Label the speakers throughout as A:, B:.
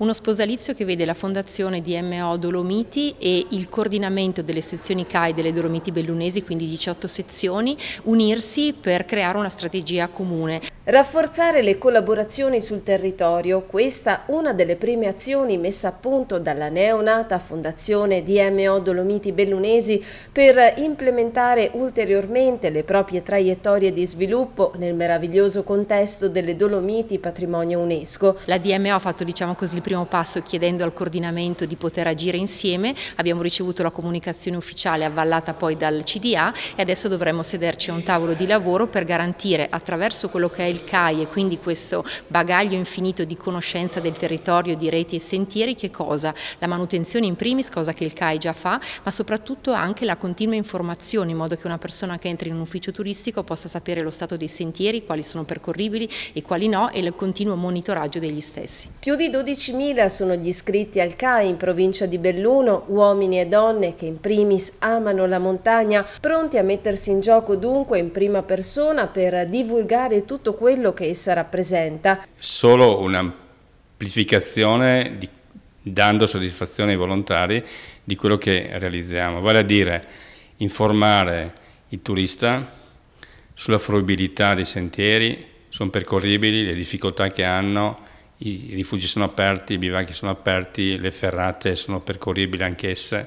A: Uno sposalizio che vede la fondazione di MO Dolomiti e il coordinamento delle sezioni CAI delle Dolomiti Bellunesi, quindi 18 sezioni, unirsi per creare una strategia comune.
B: Rafforzare le collaborazioni sul territorio, questa una delle prime azioni messe a punto dalla neonata Fondazione DMO Dolomiti Bellunesi per implementare ulteriormente le proprie traiettorie di sviluppo nel
A: meraviglioso contesto delle Dolomiti Patrimonio UNESCO. La DMO ha fatto diciamo così, il primo passo chiedendo al coordinamento di poter agire insieme, abbiamo ricevuto la comunicazione ufficiale avvallata poi dal CDA e adesso dovremo sederci a un tavolo di lavoro per garantire attraverso quello che è il del CAI e quindi questo bagaglio infinito di conoscenza del territorio, di reti e sentieri, che cosa? La manutenzione in primis, cosa che il CAI già fa, ma soprattutto anche la continua informazione in modo che una persona che entri in un ufficio turistico possa sapere lo stato dei sentieri, quali sono percorribili e quali no e il continuo monitoraggio degli stessi. Più di
B: 12.000 sono gli iscritti al CAI in provincia di Belluno, uomini e donne che in primis amano la montagna, pronti a mettersi in gioco dunque in prima persona per divulgare tutto quello quello che essa rappresenta.
C: Solo un'amplificazione dando soddisfazione ai volontari di quello che realizziamo, vale a dire informare il turista sulla fruibilità dei sentieri, sono percorribili, le difficoltà che hanno, i rifugi sono aperti, i bivacchi sono aperti, le ferrate sono percorribili anch'esse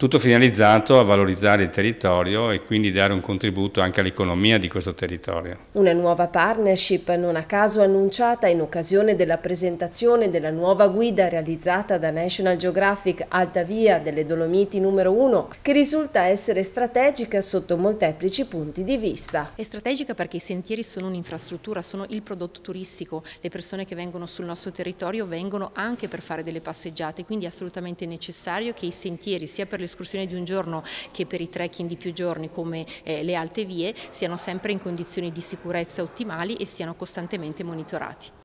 C: tutto finalizzato a valorizzare il territorio e quindi dare un contributo anche all'economia di questo territorio.
B: Una nuova partnership non a caso annunciata in occasione della presentazione della nuova guida realizzata da National Geographic Alta Via delle Dolomiti numero 1 che risulta essere strategica sotto molteplici punti di vista. È
A: strategica perché i sentieri sono un'infrastruttura, sono il prodotto turistico, le persone che vengono sul nostro territorio vengono anche per fare delle passeggiate, quindi è assolutamente necessario che i sentieri sia per le escursioni di un giorno che per i trekking di più giorni come eh, le alte vie siano sempre in condizioni di sicurezza ottimali e siano costantemente monitorati.